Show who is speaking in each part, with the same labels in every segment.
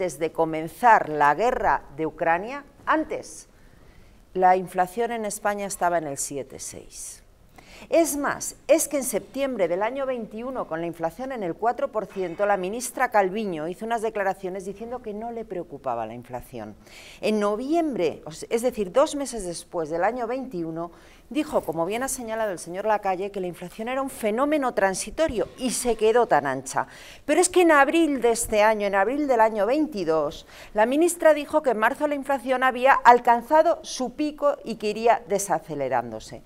Speaker 1: antes de comenzar la guerra de Ucrania, antes, la inflación en España estaba en el 7,6. Es más, es que en septiembre del año 21, con la inflación en el 4%, la ministra Calviño hizo unas declaraciones diciendo que no le preocupaba la inflación. En noviembre, es decir, dos meses después del año 21, dijo, como bien ha señalado el señor Lacalle, que la inflación era un fenómeno transitorio y se quedó tan ancha. Pero es que en abril de este año, en abril del año 22, la ministra dijo que en marzo la inflación había alcanzado su pico y que iría desacelerándose.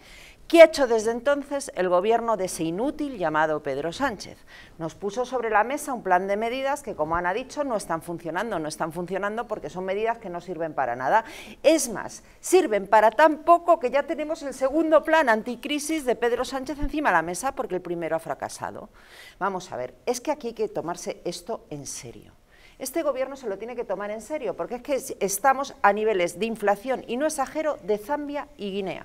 Speaker 1: ¿Qué ha hecho desde entonces el gobierno de ese inútil llamado Pedro Sánchez. Nos puso sobre la mesa un plan de medidas que, como han ha dicho, no están funcionando, no están funcionando porque son medidas que no sirven para nada. Es más, sirven para tan poco que ya tenemos el segundo plan anticrisis de Pedro Sánchez encima de la mesa porque el primero ha fracasado. Vamos a ver, es que aquí hay que tomarse esto en serio este gobierno se lo tiene que tomar en serio, porque es que estamos a niveles de inflación, y no exagero, de Zambia y Guinea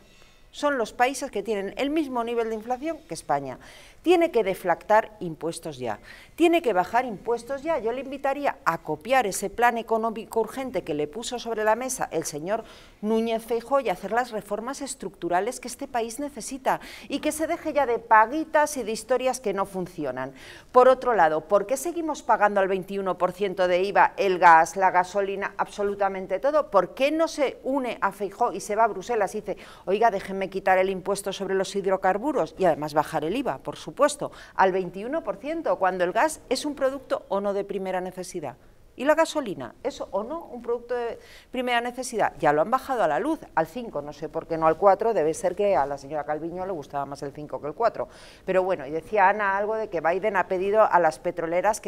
Speaker 1: son los países que tienen el mismo nivel de inflación que España. Tiene que deflactar impuestos ya, tiene que bajar impuestos ya. Yo le invitaría a copiar ese plan económico urgente que le puso sobre la mesa el señor Núñez Feijó y hacer las reformas estructurales que este país necesita y que se deje ya de paguitas y de historias que no funcionan. Por otro lado, ¿por qué seguimos pagando al 21% de IVA el gas, la gasolina, absolutamente todo? ¿Por qué no se une a Feijó y se va a Bruselas y dice, oiga, déjeme quitar el impuesto sobre los hidrocarburos y además bajar el IVA, por supuesto, al 21%, cuando el gas es un producto o no de primera necesidad. ¿Y la gasolina? ¿Eso o no un producto de primera necesidad? Ya lo han bajado a la luz, al 5, no sé por qué no al 4, debe ser que a la señora Calviño le gustaba más el 5 que el 4. Pero bueno, y decía Ana algo de que Biden ha pedido a las petroleras que